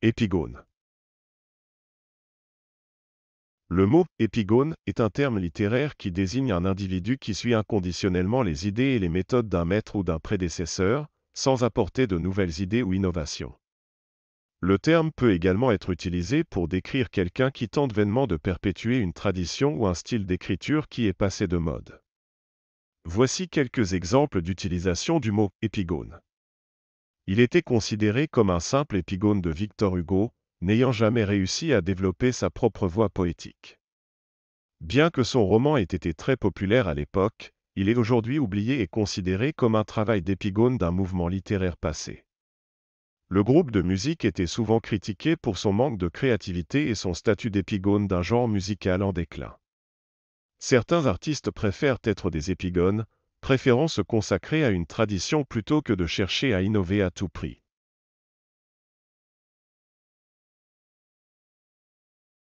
Épigone Le mot épigone est un terme littéraire qui désigne un individu qui suit inconditionnellement les idées et les méthodes d'un maître ou d'un prédécesseur, sans apporter de nouvelles idées ou innovations. Le terme peut également être utilisé pour décrire quelqu'un qui tente vainement de perpétuer une tradition ou un style d'écriture qui est passé de mode. Voici quelques exemples d'utilisation du mot épigone. Il était considéré comme un simple épigone de Victor Hugo, n'ayant jamais réussi à développer sa propre voix poétique. Bien que son roman ait été très populaire à l'époque, il est aujourd'hui oublié et considéré comme un travail d'épigone d'un mouvement littéraire passé. Le groupe de musique était souvent critiqué pour son manque de créativité et son statut d'épigone d'un genre musical en déclin. Certains artistes préfèrent être des épigones, préférant se consacrer à une tradition plutôt que de chercher à innover à tout prix.